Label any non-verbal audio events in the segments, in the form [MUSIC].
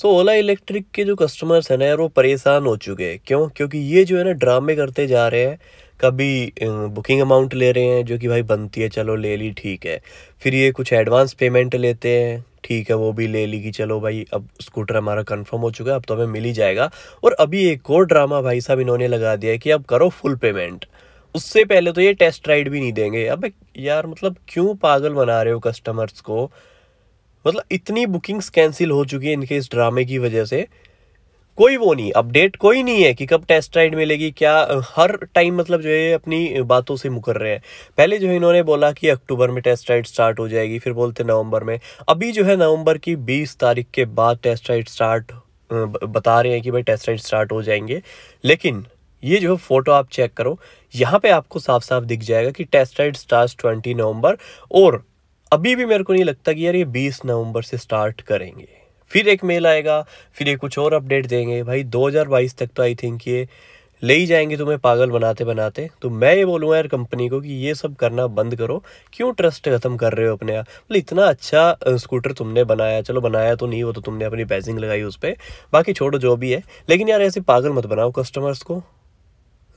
सो ओला electric के जो customers हैं ना यार वो परेशान हो चुके हैं क्यों क्योंकि ये जो है ना ड्रामे करते जा रहे हैं कभी बुकिंग अं, अमाउंट ले रहे हैं जो कि भाई बनती है चलो ले ली ठीक है फिर ये कुछ एडवांस पेमेंट लेते हैं ठीक है वो भी ले ली कि चलो भाई अब स्कूटर हमारा कंफर्म हो चुका है अब तो हमें मिल ही जाएगा और अभी एक और ड्रामा भाई साहब इन्होंने लगा दिया है कि अब करो फुल पेमेंट उससे पहले तो ये टेस्ट राइड भी नहीं देंगे अब यार मतलब क्यों पागल बना रहे हो कस्टमर्स को मतलब इतनी बुकिंग्स कैंसिल हो चुकी है इनके इस ड्रामे की वजह से कोई वो नहीं अपडेट कोई नहीं है कि कब टेस्ट राइड मिलेगी क्या हर टाइम मतलब जो है अपनी बातों से मुकर रहे हैं पहले जो है इन्होंने बोला कि अक्टूबर में टेस्ट राइड स्टार्ट हो जाएगी फिर बोलते नवंबर में अभी जो है नवंबर की बीस तारीख के बाद टेस्ट राइड स्टार्ट बता रहे हैं कि भाई टेस्ट राइड स्टार्ट हो जाएंगे लेकिन ये जो है फोटो आप चेक करो यहाँ पे आपको साफ साफ दिख जाएगा कि टेस्ट राइड स्टार्ट ट्वेंटी नवंबर और अभी भी मेरे को नहीं लगता कि यार ये बीस नवंबर से स्टार्ट करेंगे फिर एक मेल आएगा फिर ये कुछ और अपडेट देंगे भाई 2022 तक तो आई थिंक ये ले ही जाएंगे तुम्हें पागल बनाते बनाते तो मैं ये बोलूँगा यार कंपनी को कि ये सब करना बंद करो क्यों ट्रस्ट ख़त्म कर रहे हो अपने आप बोले मतलब इतना अच्छा स्कूटर तुमने बनाया चलो बनाया तो नहीं हो तो तुमने अपनी बैजिंग लगाई उस पर बाकी छोड़ो जो भी है लेकिन यार ऐसे पागल मत बनाओ कस्टमर्स को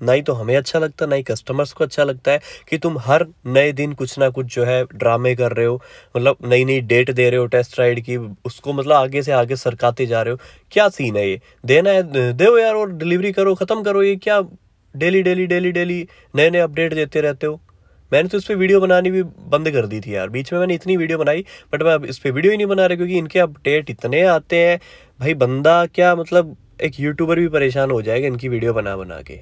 ना ही तो हमें अच्छा लगता ना ही कस्टमर्स को अच्छा लगता है कि तुम हर नए दिन कुछ ना कुछ जो है ड्रामे कर रहे हो मतलब नई नई डेट दे रहे हो टेस्ट राइड की उसको मतलब आगे से आगे सरकाते जा रहे हो क्या सीन है ये देना है दे यार और डिलीवरी करो ख़त्म करो ये क्या डेली डेली डेली डेली नए नए अपडेट देते रहते हो मैंने तो इस पर वीडियो बनानी भी बंद कर दी थी यार बीच में मैंने इतनी वीडियो बनाई बट मैं अब इस पर वीडियो ही नहीं बना रहा क्योंकि इनके अपडेट इतने आते हैं भाई बंदा क्या मतलब एक यूट्यूबर भी परेशान हो जाएगा इनकी वीडियो बना बना के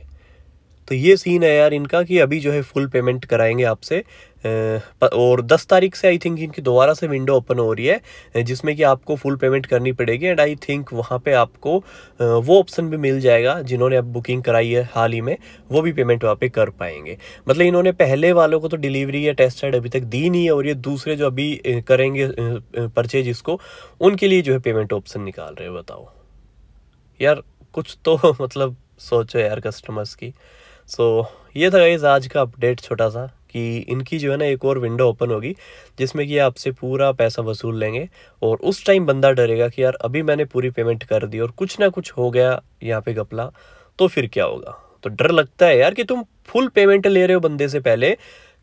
तो ये सीन है यार इनका कि अभी जो है फुल पेमेंट कराएंगे आपसे और 10 तारीख से आई थिंक इनकी दोबारा से विंडो ओपन हो रही है जिसमें कि आपको फुल पेमेंट करनी पड़ेगी एंड आई थिंक वहाँ पे आपको वो ऑप्शन भी मिल जाएगा जिन्होंने अब बुकिंग कराई है हाल ही में वो भी पेमेंट वहाँ पे कर पाएंगे मतलब इन्होंने पहले वालों को तो डिलीवरी या टेस्ट राइड अभी तक दी नहीं है और ये दूसरे जो अभी करेंगे परचेज इसको उनके लिए जो है पेमेंट ऑप्शन निकाल रहे हैं बताओ यार कुछ तो [LAUGHS] मतलब सोचो यार कस्टमर्स की सो so, ये था गाइज आज का अपडेट छोटा सा कि इनकी जो है ना एक और विंडो ओपन होगी जिसमें कि आपसे पूरा पैसा वसूल लेंगे और उस टाइम बंदा डरेगा कि यार अभी मैंने पूरी पेमेंट कर दी और कुछ ना कुछ हो गया यहाँ पे गपला तो फिर क्या होगा तो डर लगता है यार कि तुम फुल पेमेंट ले रहे हो बंदे से पहले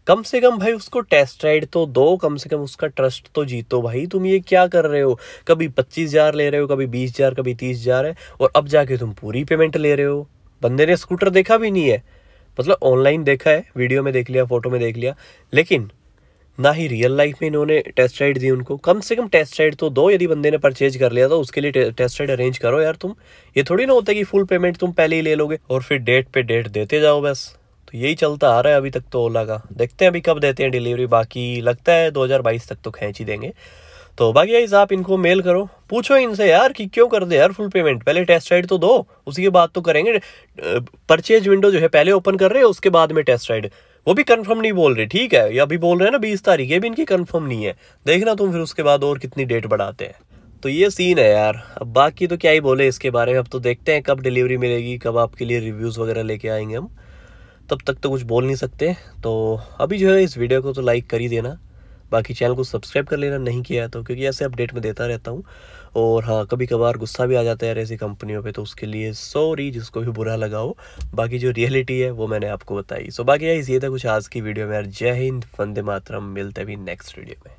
कम से कम भाई उसको टेस्ट राइड तो दो कम से कम उसका ट्रस्ट तो जीतो भाई तुम ये क्या कर रहे हो कभी पच्चीस हज़ार ले रहे हो कभी बीस हज़ार कभी तीस हज़ार है और अब जाके तुम पूरी पेमेंट ले रहे हो बंदे ने स्कूटर देखा भी नहीं है मतलब ऑनलाइन देखा है वीडियो में देख लिया फोटो में देख लिया लेकिन ना ही रियल लाइफ में इन्होंने टेस्ट राइड दी उनको कम से कम टेस्ट राइड तो दो यदि बंदे ने परचेज कर लिया तो उसके लिए टेस्ट राइड अरेंज करो यार तुम ये थोड़ी ना होता कि फुल पेमेंट तुम पहले ही ले लोगे और फिर डेट पे डेट देते जाओ बस तो यही चलता आ रहा है अभी तक तो ओला का देखते हैं अभी कब देते हैं डिलीवरी बाकी लगता है दो तक तो खेच ही देंगे तो बाकी आइज आप इनको मेल करो पूछो इनसे यार कि क्यों कर दे यार फुल पेमेंट पहले टेस्ट राइड तो दो उसी के बाद तो करेंगे परचेज विंडो जो है पहले ओपन कर रहे हैं उसके बाद में टेस्ट राइड वो भी कंफर्म नहीं बोल रहे ठीक है ये अभी बोल रहे हैं ना बीस तारीख ये भी इनकी कंफर्म नहीं है देखना तुम फिर उसके बाद और कितनी डेट बढ़ाते हैं तो ये सीन है यार अब बाकी तो क्या ही बोले इसके बारे में अब तो देखते हैं कब डिलीवरी मिलेगी कब आपके लिए रिव्यूज़ वगैरह लेके आएंगे हम तब तक तो कुछ बोल नहीं सकते तो अभी जो है इस वीडियो को तो लाइक कर ही देना बाकी चैनल को सब्सक्राइब कर लेना नहीं किया है तो क्योंकि ऐसे अपडेट में देता रहता हूँ और हाँ कभी कभार गुस्सा भी आ जाता है यार ऐसी कंपनियों पे तो उसके लिए सॉरी जिसको भी बुरा लगा हो बाकी जो रियलिटी है वो मैंने आपको बताई सो बाकी यार ये था कुछ आज की वीडियो में यार जय हिंद वंदे मातरम मिलते भी नेक्स्ट वीडियो में